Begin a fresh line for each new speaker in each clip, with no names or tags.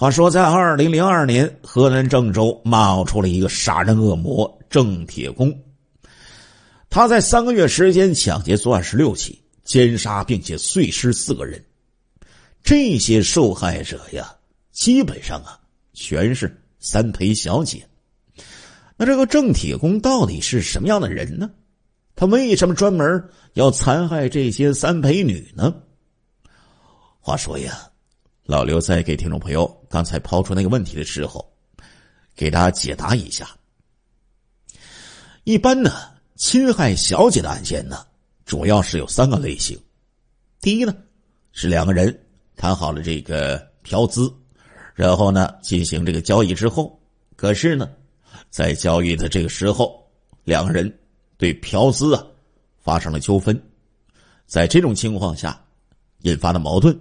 话说，在二零零二年，河南郑州冒出了一个杀人恶魔郑铁工。他在三个月时间抢劫作案十六起，奸杀并且碎尸四个人。这些受害者呀，基本上啊全是三陪小姐。那这个郑铁工到底是什么样的人呢？他为什么专门要残害这些三陪女呢？话说呀。老刘在给听众朋友刚才抛出那个问题的时候，给大家解答一下。一般呢，侵害小姐的案件呢，主要是有三个类型。第一呢，是两个人谈好了这个嫖资，然后呢进行这个交易之后，可是呢，在交易的这个时候，两个人对嫖资啊发生了纠纷，在这种情况下引发的矛盾，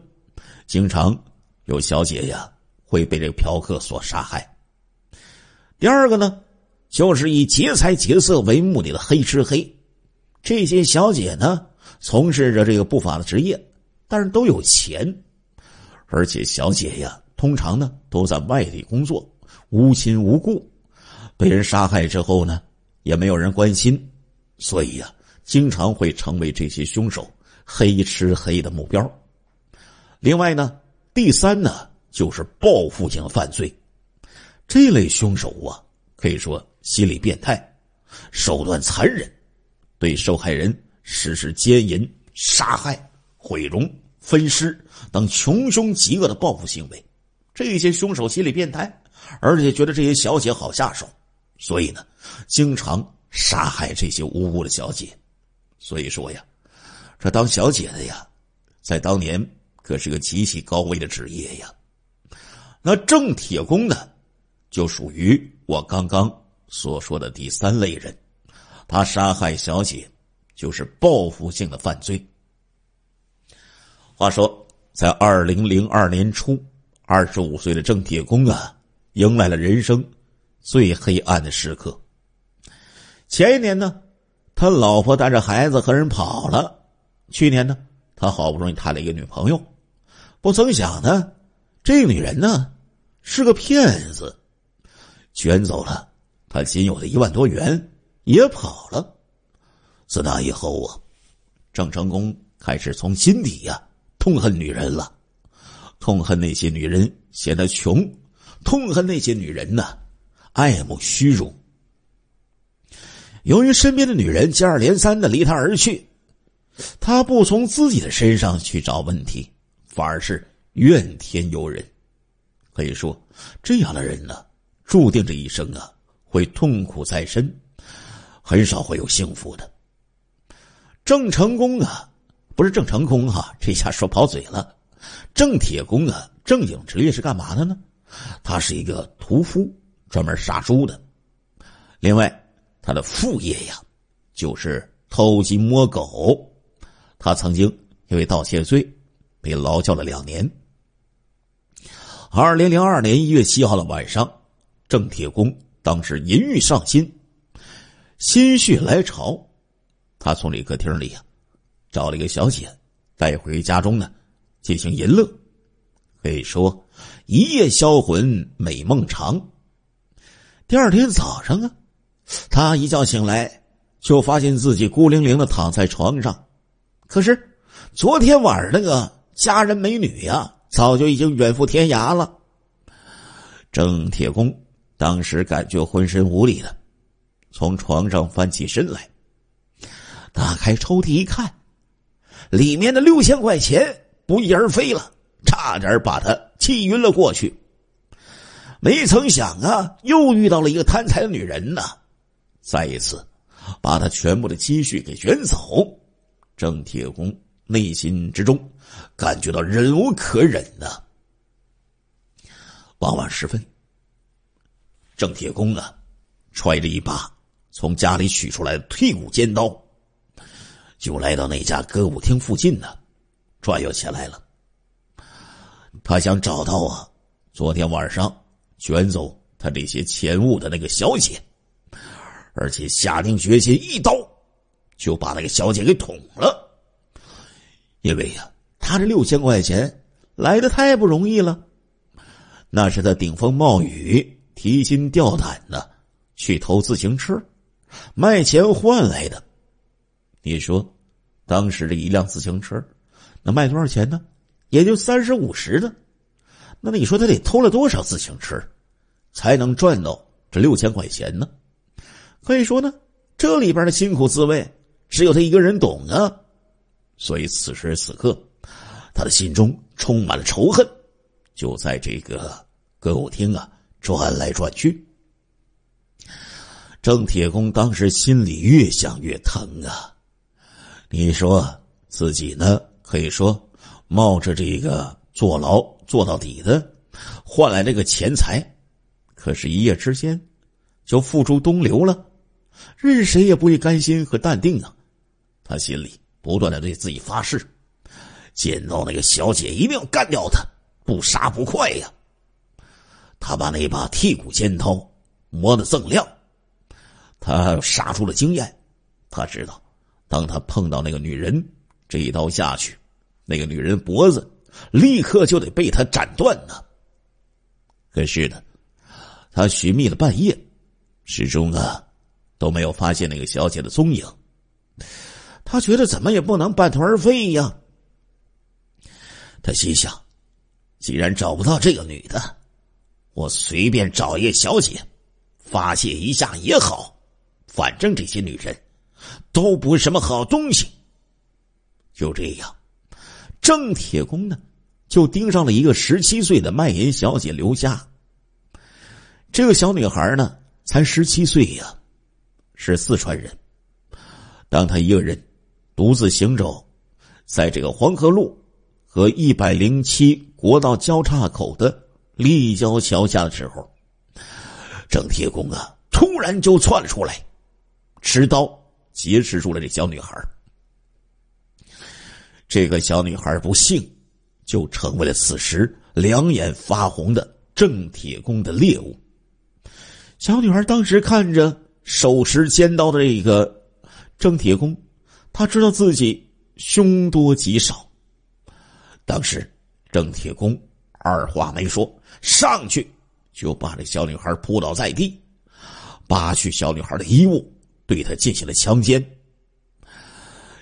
经常。有小姐呀会被这个嫖客所杀害。第二个呢，就是以劫财劫色为目的的黑吃黑。这些小姐呢从事着这个不法的职业，但是都有钱，而且小姐呀通常呢都在外地工作，无亲无故，被人杀害之后呢也没有人关心，所以呀经常会成为这些凶手黑吃黑的目标。另外呢。第三呢，就是报复性犯罪，这类凶手啊，可以说心理变态，手段残忍，对受害人实施奸淫、杀害、毁容、分尸等穷凶极恶的报复行为。这些凶手心理变态，而且觉得这些小姐好下手，所以呢，经常杀害这些无辜的小姐。所以说呀，这当小姐的呀，在当年。可是个极其高危的职业呀，那郑铁工呢，就属于我刚刚所说的第三类人，他杀害小姐，就是报复性的犯罪。话说，在二零零二年初，二十五岁的郑铁工啊，迎来了人生最黑暗的时刻。前一年呢，他老婆带着孩子和人跑了，去年呢，他好不容易谈了一个女朋友。不曾想呢，这女人呢是个骗子，卷走了他仅有的一万多元，也跑了。自那以后啊，郑成功开始从心底呀痛恨女人了，痛恨那些女人嫌他穷，痛恨那些女人呢爱慕虚荣。由于身边的女人接二连三的离他而去，他不从自己的身上去找问题。反而是怨天尤人，可以说，这样的人呢，注定这一生啊会痛苦在身，很少会有幸福的。郑成功啊，不是郑成功哈，这下说跑嘴了。郑铁公啊，正经职业是干嘛的呢？他是一个屠夫，专门杀猪的。另外，他的副业呀，就是偷鸡摸狗。他曾经因为盗窃罪。被劳教了两年。二零零二年一月七号的晚上，郑铁公当时淫欲上心，心血来潮，他从礼客厅里啊找了一个小姐带回家中呢进行淫乐，可以说一夜销魂美梦长。第二天早上啊，他一觉醒来就发现自己孤零零的躺在床上，可是昨天晚上那个。佳人、美女呀，早就已经远赴天涯了。郑铁公当时感觉浑身无力的，从床上翻起身来，打开抽屉一看，里面的六千块钱不翼而飞了，差点把他气晕了过去。没曾想啊，又遇到了一个贪财的女人呢，再一次把他全部的积蓄给卷走。郑铁公内心之中。感觉到忍无可忍了。傍晚时分，郑铁工呢，揣着一把从家里取出来的剔骨尖刀，就来到那家歌舞厅附近呢，转悠起来了。他想找到啊，昨天晚上卷走他这些钱物的那个小姐，而且下定决心一刀就把那个小姐给捅了，因为呀。他这六千块钱来的太不容易了，那是他顶风冒雨、提心吊胆的去偷自行车，卖钱换来的。你说，当时的一辆自行车能卖多少钱呢？也就三十五十的。那你说他得偷了多少自行车，才能赚到这六千块钱呢？可以说呢，这里边的辛苦滋味只有他一个人懂啊。所以此时此刻。他的心中充满了仇恨，就在这个歌舞厅啊转来转去。郑铁公当时心里越想越疼啊！你说自己呢？可以说冒着这个坐牢坐到底的，换来这个钱财，可是，一夜之间就付诸东流了。任谁也不会甘心和淡定啊！他心里不断的对自己发誓。见到那个小姐，一定要干掉她，不杀不快呀！他把那把剔骨尖刀磨得锃亮，他杀出了经验，他知道，当他碰到那个女人，这一刀下去，那个女人脖子立刻就得被他斩断呢。可是呢，他寻觅了半夜，始终啊都没有发现那个小姐的踪影。他觉得怎么也不能半途而废呀。他心想：“既然找不到这个女的，我随便找一个小姐发泄一下也好。反正这些女人，都不是什么好东西。”就这样，郑铁公呢就盯上了一个十七岁的卖淫小姐刘佳。这个小女孩呢才十七岁呀，是四川人。当她一个人独自行走，在这个黄河路。和一百零七国道交叉口的立交桥下的时候，郑铁工啊，突然就窜了出来，持刀劫持住了这小女孩。这个小女孩不幸就成为了此时两眼发红的郑铁工的猎物。小女孩当时看着手持尖刀的这个郑铁工，她知道自己凶多吉少。当时，郑铁工二话没说，上去就把这小女孩扑倒在地，扒去小女孩的衣物，对她进行了强奸。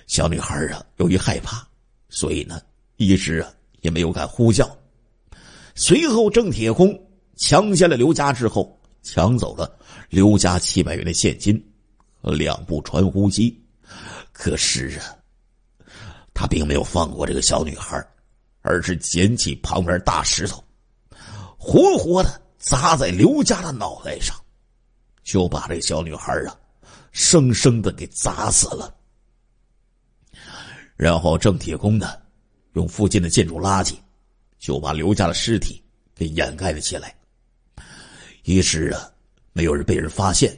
小女孩啊，由于害怕，所以呢，一直啊也没有敢呼叫。随后，郑铁工强奸了刘家之后，抢走了刘家七百元的现金和两部传呼机。可是啊，他并没有放过这个小女孩。而是捡起旁边大石头，活活的砸在刘家的脑袋上，就把这小女孩啊，生生的给砸死了。然后郑铁工呢，用附近的建筑垃圾，就把刘家的尸体给掩盖了起来。一时啊，没有人被人发现，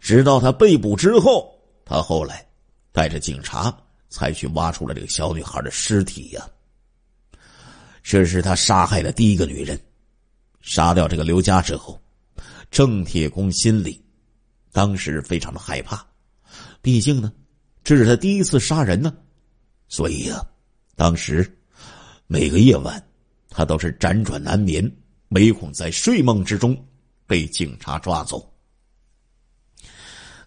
直到他被捕之后，他后来带着警察才去挖出了这个小女孩的尸体呀。这是他杀害的第一个女人，杀掉这个刘佳之后，郑铁公心里当时非常的害怕，毕竟呢，这是他第一次杀人呢，所以呀，当时每个夜晚他都是辗转难眠，唯恐在睡梦之中被警察抓走。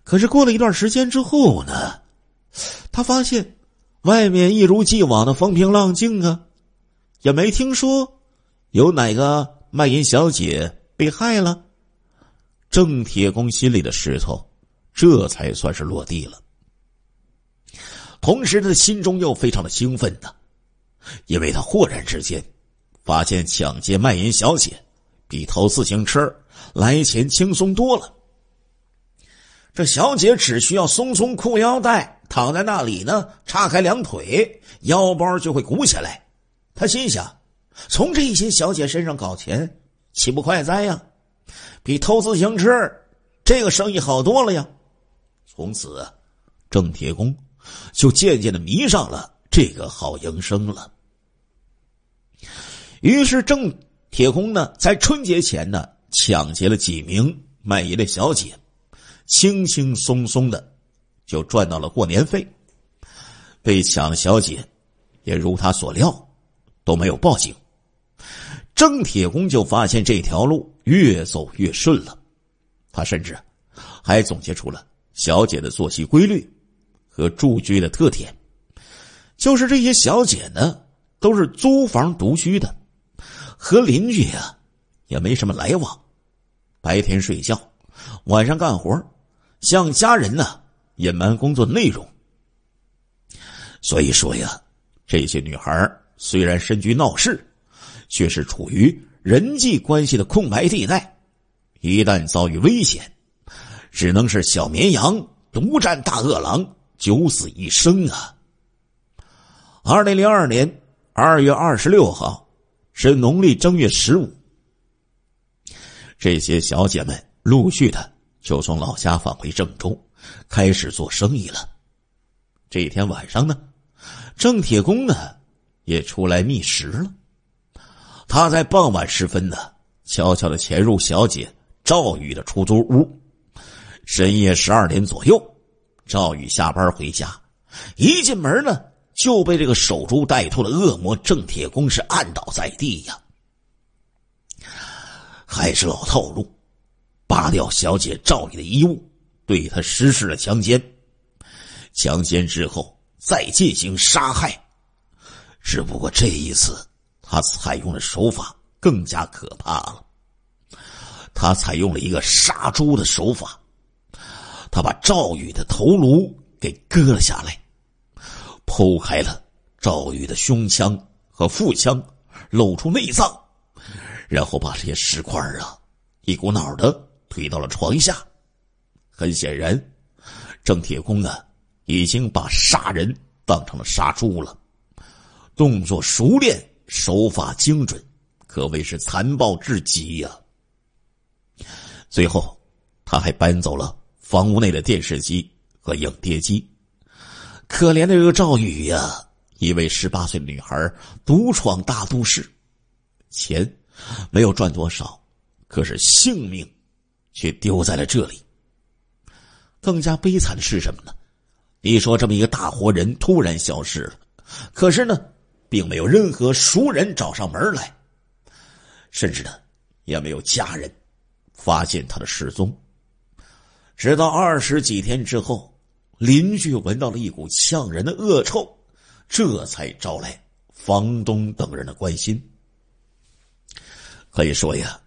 可是过了一段时间之后呢，他发现外面一如既往的风平浪静啊。也没听说有哪个卖淫小姐被害了，郑铁公心里的石头这才算是落地了。同时，他的心中又非常的兴奋呢，因为他豁然之间发现抢劫卖淫小姐比偷自行车来钱轻松多了。这小姐只需要松松裤腰带，躺在那里呢，叉开两腿，腰包就会鼓起来。他心想，从这些小姐身上搞钱岂不快哉呀？比偷自行车这个生意好多了呀！从此，郑铁工就渐渐的迷上了这个好营生了。于是，郑铁工呢，在春节前呢，抢劫了几名卖淫的小姐，轻轻松松的就赚到了过年费。被抢小姐也如他所料。都没有报警，郑铁工就发现这条路越走越顺了。他甚至还总结出了小姐的作息规律和住居的特点，就是这些小姐呢，都是租房独居的，和邻居啊也没什么来往，白天睡觉，晚上干活，向家人呢隐瞒工作内容。所以说呀，这些女孩虽然身居闹市，却是处于人际关系的空白地带。一旦遭遇危险，只能是小绵羊独占大恶狼，九死一生啊！二零零二年二月二十六号是农历正月十五，这些小姐们陆续的就从老家返回郑州，开始做生意了。这一天晚上呢，郑铁工呢？也出来觅食了。他在傍晚时分呢，悄悄的潜入小姐赵宇的出租屋。深夜十二点左右，赵宇下班回家，一进门呢，就被这个守株待兔的恶魔郑铁工是按倒在地呀。还是老套路，扒掉小姐赵宇的衣物，对他实施了强奸。强奸之后，再进行杀害。只不过这一次，他采用的手法更加可怕了。他采用了一个杀猪的手法，他把赵宇的头颅给割了下来，剖开了赵宇的胸腔和腹腔，露出内脏，然后把这些尸块啊一股脑的推到了床下。很显然，郑铁公啊，已经把杀人当成了杀猪了。动作熟练，手法精准，可谓是残暴至极呀。最后，他还搬走了房屋内的电视机和影碟机。可怜的这个赵宇呀，一位十八岁的女孩独闯大都市，钱没有赚多少，可是性命却丢在了这里。更加悲惨的是什么呢？你说这么一个大活人突然消失了，可是呢？并没有任何熟人找上门来，甚至呢，也没有家人发现他的失踪。直到二十几天之后，邻居闻到了一股呛人的恶臭，这才招来房东等人的关心。可以说呀，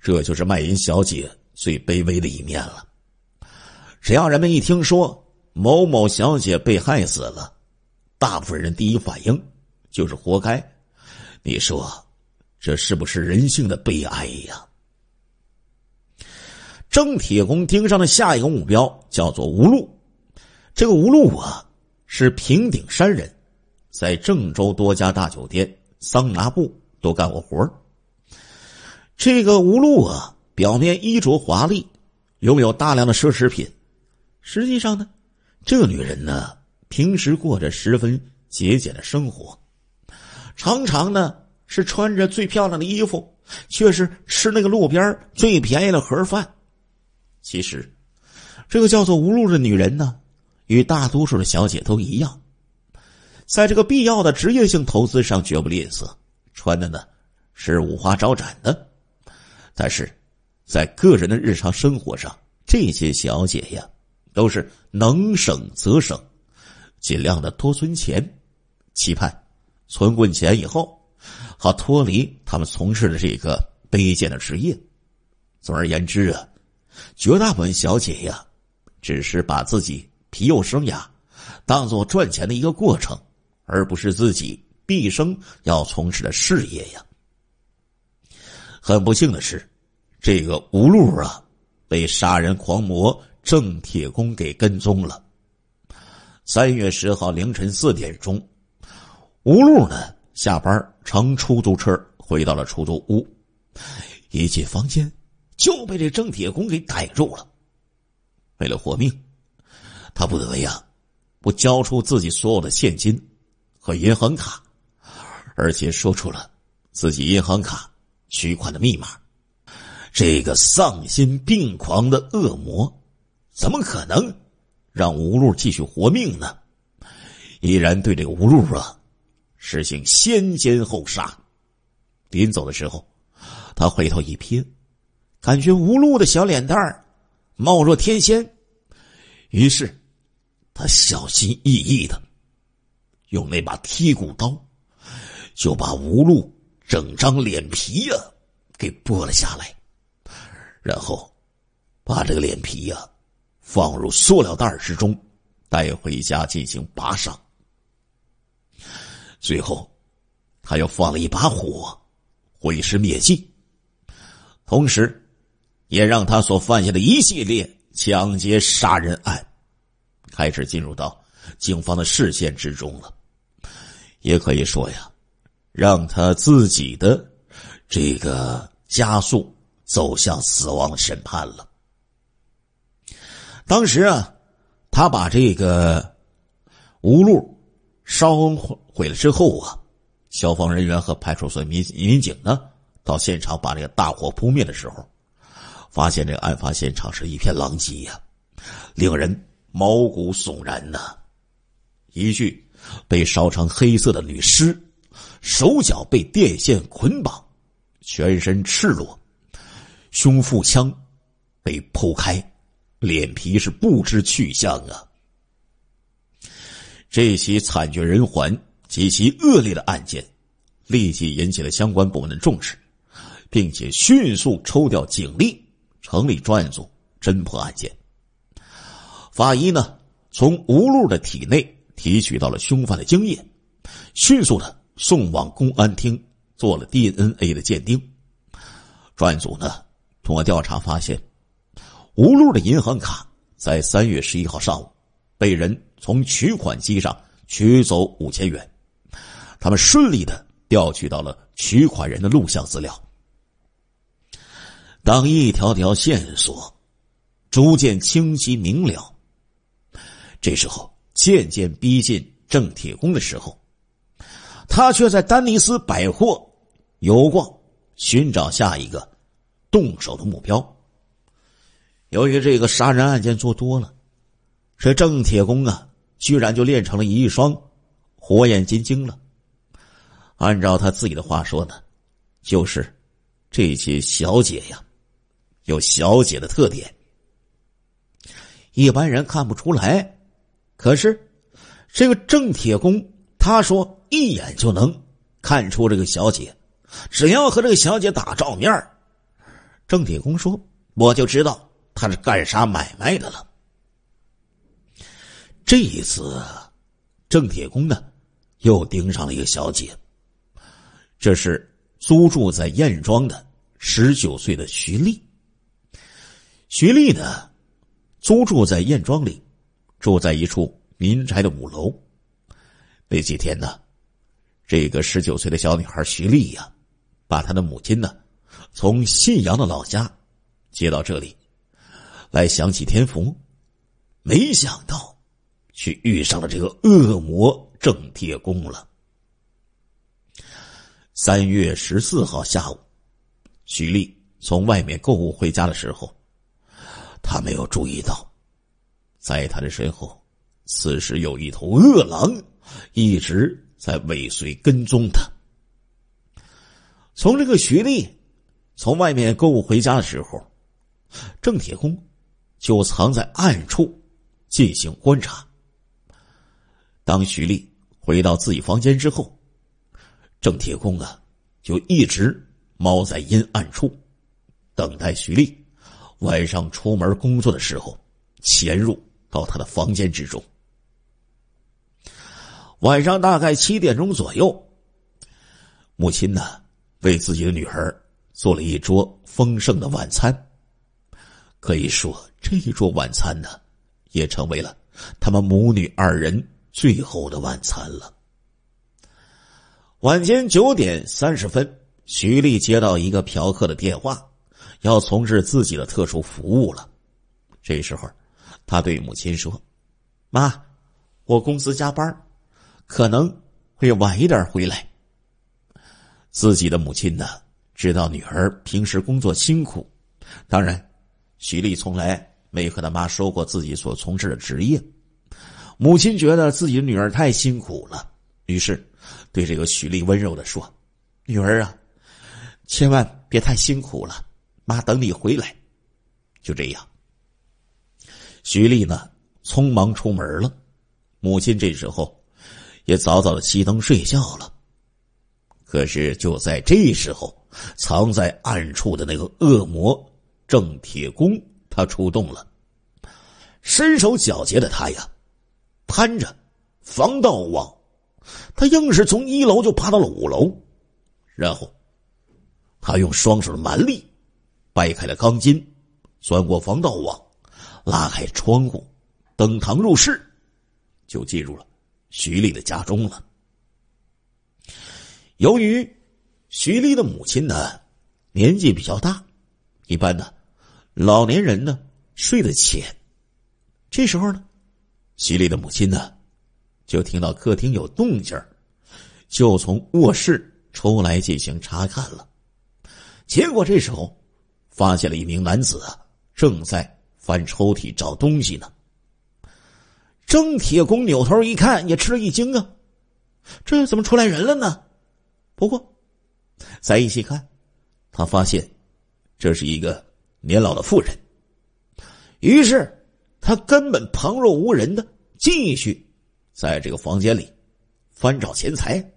这就是卖淫小姐最卑微的一面了。只要人们一听说某某小姐被害死了，大部分人第一反应。就是活该，你说这是不是人性的悲哀呀？郑铁工盯上的下一个目标叫做吴路，这个吴路啊是平顶山人，在郑州多家大酒店、桑拿部都干过活儿。这个吴路啊，表面衣着华丽，拥有大量的奢侈品，实际上呢，这个女人呢，平时过着十分节俭的生活。常常呢是穿着最漂亮的衣服，却是吃那个路边最便宜的盒饭。其实，这个叫做无路的女人呢，与大多数的小姐都一样，在这个必要的职业性投资上绝不吝啬，穿的呢是五花招展的。但是，在个人的日常生活上，这些小姐呀，都是能省则省，尽量的多存钱，期盼。存棍钱以后，好脱离他们从事的这个卑贱的职业。总而言之啊，绝大部分小姐呀，只是把自己皮肉生涯当做赚钱的一个过程，而不是自己毕生要从事的事业呀。很不幸的是，这个吴路啊，被杀人狂魔郑铁工给跟踪了。三月十号凌晨四点钟。吴路呢？下班乘出租车回到了出租屋，一进房间就被这郑铁工给逮住了。为了活命，他不得呀，不交出自己所有的现金和银行卡，而且说出了自己银行卡取款的密码。这个丧心病狂的恶魔，怎么可能让吴路继续活命呢？依然对这个吴路啊。实行先奸后杀，临走的时候，他回头一瞥，感觉吴露的小脸蛋儿貌若天仙，于是他小心翼翼的用那把剔骨刀，就把吴路整张脸皮呀给剥了下来，然后把这个脸皮呀放入塑料袋之中，带回家进行拔伤。最后，他又放了一把火，毁尸灭迹，同时，也让他所犯下的一系列抢劫杀人案，开始进入到警方的视线之中了。也可以说呀，让他自己的这个加速走向死亡审判了。当时啊，他把这个吴路。烧毁了之后啊，消防人员和派出所民民警呢，到现场把这个大火扑灭的时候，发现这个案发现场是一片狼藉呀，令人毛骨悚然呐，一具被烧成黑色的女尸，手脚被电线捆绑，全身赤裸，胸腹腔被剖开，脸皮是不知去向啊。这起惨绝人寰及其恶劣的案件，立即引起了相关部门的重视，并且迅速抽调警力，成立专案组侦破案件。法医呢，从吴露的体内提取到了凶犯的精液，迅速的送往公安厅做了 DNA 的鉴定。专案组呢，通过调查发现，吴露的银行卡在三月十一号上午被人。从取款机上取走五千元，他们顺利的调取到了取款人的录像资料。当一条条线索逐渐清晰明了，这时候渐渐逼近郑铁工的时候，他却在丹尼斯百货游逛，寻找下一个动手的目标。由于这个杀人案件做多了。这郑铁公啊，居然就练成了一双火眼金睛了。按照他自己的话说呢，就是这些小姐呀，有小姐的特点，一般人看不出来。可是这个郑铁公，他说一眼就能看出这个小姐，只要和这个小姐打照面郑铁公说我就知道他是干啥买卖的了。这一次，郑铁公呢又盯上了一个小姐，这是租住在燕庄的十九岁的徐丽。徐丽呢，租住在燕庄里，住在一处民宅的五楼。那几天呢，这个十九岁的小女孩徐丽呀，把她的母亲呢，从信阳的老家接到这里，来享几天福，没想到。却遇上了这个恶魔郑铁公了。三月十四号下午，徐丽从外面购物回家的时候，他没有注意到，在他的身后，此时有一头恶狼一直在尾随跟踪他。从这个徐丽从外面购物回家的时候，郑铁公就藏在暗处进行观察。当徐丽回到自己房间之后，郑铁工啊就一直猫在阴暗处，等待徐丽晚上出门工作的时候，潜入到她的房间之中。晚上大概七点钟左右，母亲呢为自己的女儿做了一桌丰盛的晚餐，可以说这一桌晚餐呢，也成为了他们母女二人。最后的晚餐了。晚间九点三十分，徐丽接到一个嫖客的电话，要从事自己的特殊服务了。这时候，他对母亲说：“妈，我公司加班，可能会晚一点回来。”自己的母亲呢，知道女儿平时工作辛苦，当然，徐丽从来没和他妈说过自己所从事的职业。母亲觉得自己的女儿太辛苦了，于是对这个徐丽温柔的说：“女儿啊，千万别太辛苦了，妈等你回来。”就这样，徐丽呢匆忙出门了，母亲这时候也早早的熄灯睡觉了。可是就在这时候，藏在暗处的那个恶魔郑铁工他出动了，身手矫捷的他呀。攀着防盗网，他硬是从一楼就爬到了五楼，然后他用双手蛮力掰开了钢筋，钻过防盗网，拉开窗户，登堂入室，就进入了徐丽的家中了。由于徐丽的母亲呢年纪比较大，一般呢老年人呢睡得浅，这时候呢。徐丽的母亲呢，就听到客厅有动静就从卧室出来进行查看了。结果这时候发现了一名男子正在翻抽屉找东西呢。郑铁公扭头一看，也吃了一惊啊，这怎么出来人了呢？不过再一细看，他发现这是一个年老的妇人，于是。他根本旁若无人的继续在这个房间里翻找钱财。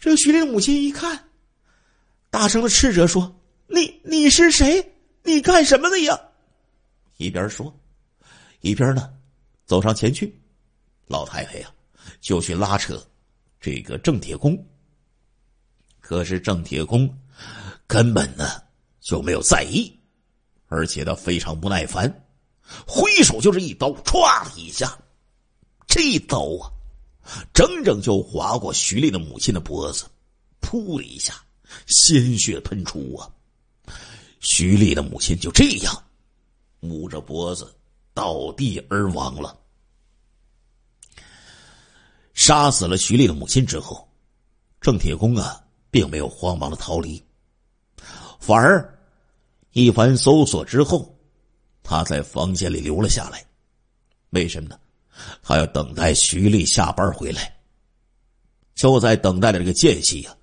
这徐林母亲一看，大声的斥责说：“你你是谁？你干什么的呀？”一边说，一边呢走上前去。老太太呀，就去拉扯这个郑铁工。可是郑铁工根本呢就没有在意，而且他非常不耐烦。挥手就是一刀，唰的一下，这一刀啊，整整就划过徐丽的母亲的脖子，噗的一下，鲜血喷出啊！徐丽的母亲就这样捂着脖子倒地而亡了。杀死了徐丽的母亲之后，郑铁公啊，并没有慌忙的逃离，反而一番搜索之后。他在房间里留了下来，为什么呢？他要等待徐丽下班回来。就在等待的这个间隙呀，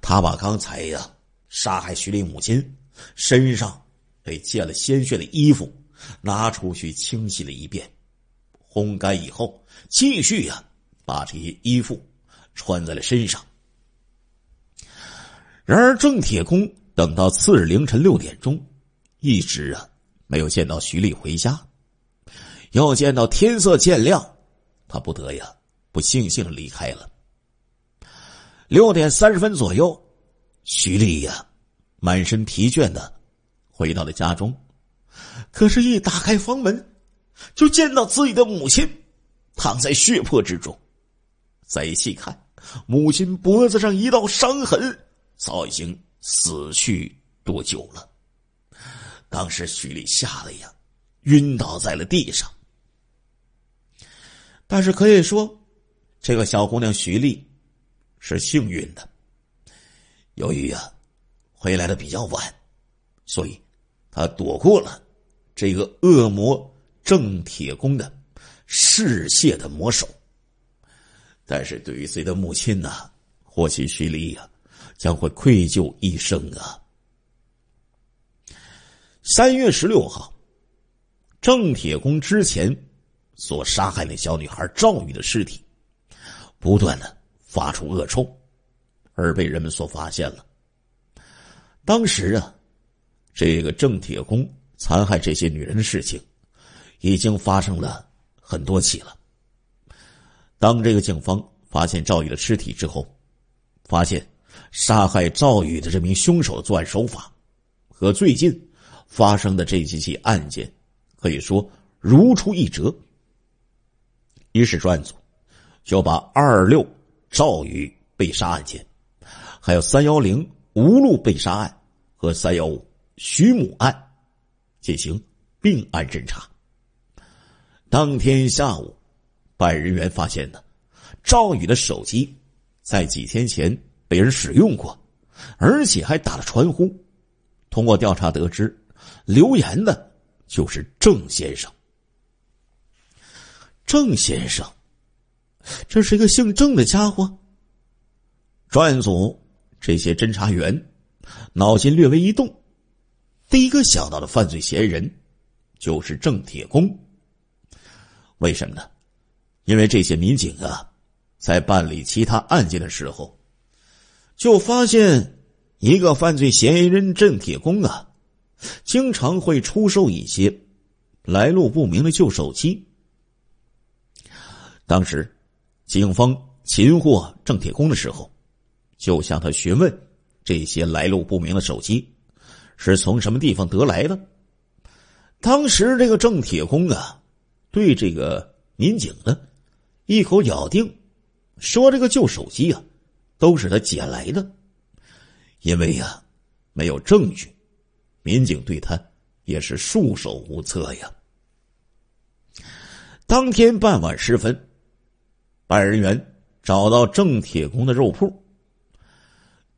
他把刚才呀杀害徐丽母亲身上被溅了鲜血的衣服拿出去清洗了一遍，烘干以后，继续呀把这些衣服穿在了身上。然而，郑铁工等到次日凌晨六点钟，一直啊。没有见到徐丽回家，要见到天色渐亮，他不得呀，不悻悻离开了。六点三十分左右，徐丽呀，满身疲倦的回到了家中，可是，一打开房门，就见到自己的母亲躺在血泊之中。再细看，母亲脖子上一道伤痕，早已经死去多久了？当时徐丽吓了一样，晕倒在了地上。但是可以说，这个小姑娘徐丽是幸运的，由于啊回来的比较晚，所以她躲过了这个恶魔郑铁公的嗜血的魔手。但是对于自己的母亲呢，或许徐丽呀将会愧疚一生啊。三月十六号，郑铁工之前所杀害那小女孩赵宇的尸体，不断的发出恶臭，而被人们所发现了。当时啊，这个郑铁工残害这些女人的事情，已经发生了很多起了。当这个警方发现赵宇的尸体之后，发现杀害赵宇的这名凶手的作案手法，和最近。发生的这几起案件，可以说如出一辙。于是专案组就把二六赵宇被杀案件，还有三幺零吴路被杀案和三幺五徐母案进行并案侦查。当天下午，办案人员发现呢，赵宇的手机在几天前被人使用过，而且还打了传呼。通过调查得知。留言的，就是郑先生。郑先生，这是一个姓郑的家伙。专案组这些侦查员，脑筋略微一动，第一个想到的犯罪嫌疑人，就是郑铁工。为什么呢？因为这些民警啊，在办理其他案件的时候，就发现一个犯罪嫌疑人郑铁工啊。经常会出售一些来路不明的旧手机。当时，警方擒获郑铁工的时候，就向他询问这些来路不明的手机是从什么地方得来的。当时，这个郑铁工啊，对这个民警呢，一口咬定说这个旧手机啊，都是他捡来的，因为呀，没有证据。民警对他也是束手无策呀。当天傍晚时分，办案人员找到郑铁工的肉铺。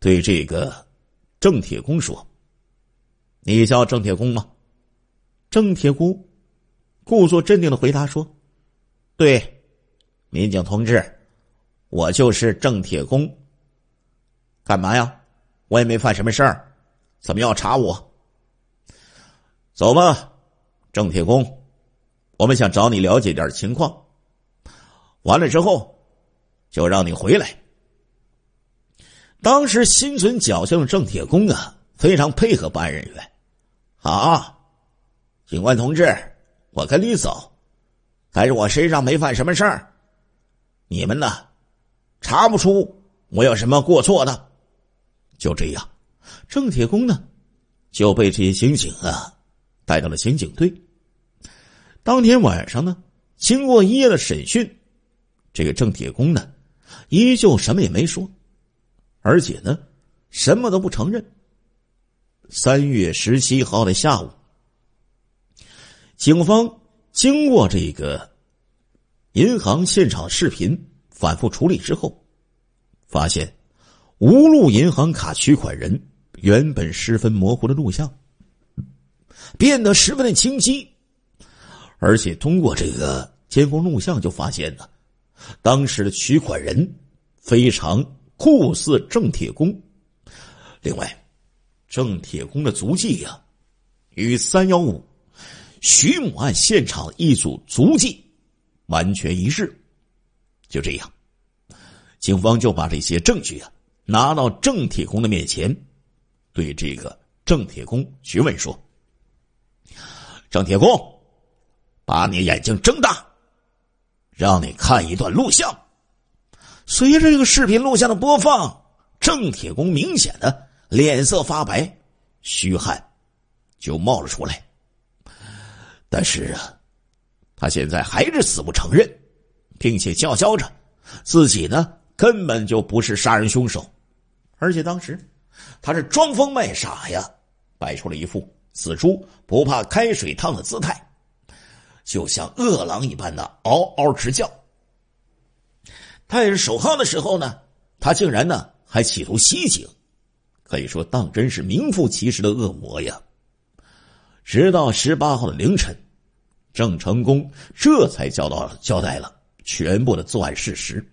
对这个郑铁工说：“你叫郑铁工吗？”郑铁工故作镇定的回答说：“对，民警同志，我就是郑铁工。干嘛呀？我也没犯什么事儿，怎么要查我？”走吧，郑铁工，我们想找你了解点情况。完了之后，就让你回来。当时心存侥幸的郑铁工啊，非常配合办案人员。好，警官同志，我跟你走。但是我身上没犯什么事儿，你们呢，查不出我有什么过错的。就这样，郑铁工呢，就被这些刑警啊。带到了刑警队。当天晚上呢，经过一夜的审讯，这个郑铁工呢，依旧什么也没说，而且呢，什么都不承认。三月十七号的下午，警方经过这个银行现场视频反复处理之后，发现无路银行卡取款人原本十分模糊的录像。变得十分的清晰，而且通过这个监控录像就发现呢，当时的取款人非常酷似郑铁工。另外，郑铁工的足迹呀，与三幺五徐某案现场一组足迹完全一致。就这样，警方就把这些证据啊拿到郑铁工的面前，对这个郑铁工询问说。郑铁工，把你眼睛睁大，让你看一段录像。随着这个视频录像的播放，郑铁工明显的脸色发白，虚汗就冒了出来。但是啊，他现在还是死不承认，并且叫嚣着自己呢根本就不是杀人凶手，而且当时他是装疯卖傻呀，摆出了一副。死猪不怕开水烫的姿态，就像饿狼一般的嗷嗷直叫。担着手号的时候呢，他竟然呢还企图袭警，可以说当真是名副其实的恶魔呀！直到十八号的凌晨，郑成功这才交到了交代了全部的作案事实。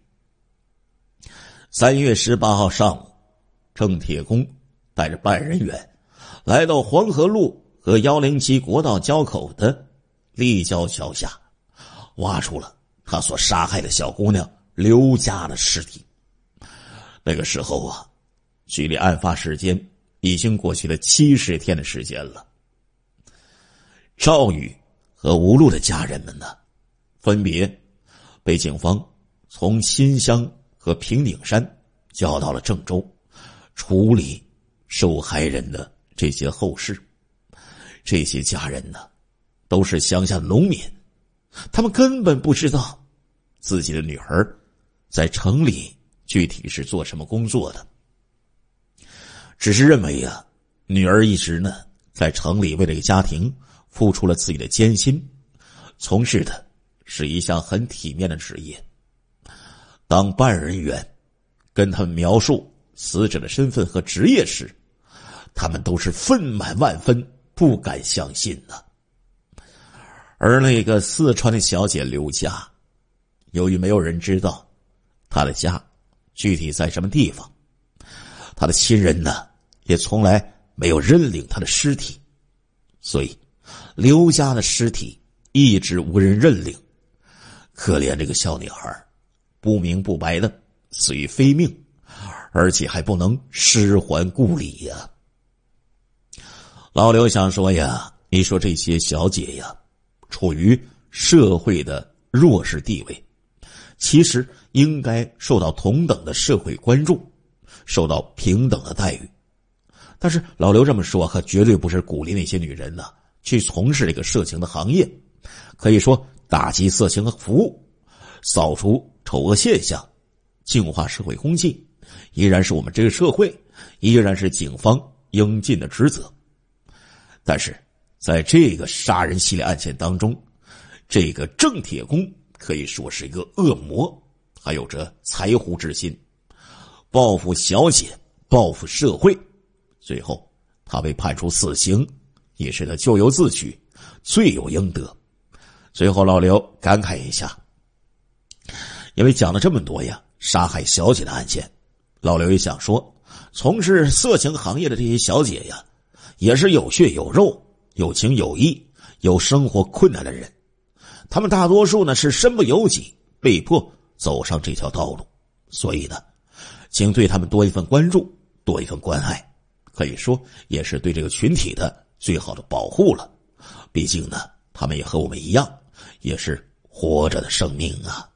三月十八号上午，郑铁公带着办案人员。来到黄河路和幺零七国道交口的立交桥下，挖出了他所杀害的小姑娘刘佳的尸体。那个时候啊，距离案发时间已经过去了七十天的时间了。赵宇和吴露的家人们呢，分别被警方从新乡和平顶山叫到了郑州，处理受害人的。这些后事，这些家人呢，都是乡下农民，他们根本不知道自己的女儿在城里具体是做什么工作的，只是认为呀，女儿一直呢在城里为了家庭付出了自己的艰辛，从事的是一项很体面的职业，当办案人员跟他们描述死者的身份和职业时。他们都是愤满万分，不敢相信呢。而那个四川的小姐刘佳，由于没有人知道她的家具体在什么地方，她的亲人呢也从来没有认领她的尸体，所以刘佳的尸体一直无人认领。可怜这个小女孩，不明不白的死于非命，而且还不能尸还故里呀。老刘想说呀，你说这些小姐呀，处于社会的弱势地位，其实应该受到同等的社会关注，受到平等的待遇。但是老刘这么说，可绝对不是鼓励那些女人呢去从事这个色情的行业，可以说打击色情服务，扫除丑恶现象，净化社会空气，依然是我们这个社会，依然是警方应尽的职责。但是在这个杀人系列案件当中，这个郑铁工可以说是一个恶魔，他有着财狐之心，报复小姐，报复社会。最后，他被判处死刑，也是他咎由自取，罪有应得。最后，老刘感慨一下，因为讲了这么多呀，杀害小姐的案件，老刘也想说，从事色情行业的这些小姐呀。也是有血有肉、有情有义、有生活困难的人，他们大多数呢是身不由己，被迫走上这条道路。所以呢，请对他们多一份关注，多一份关爱，可以说也是对这个群体的最好的保护了。毕竟呢，他们也和我们一样，也是活着的生命啊。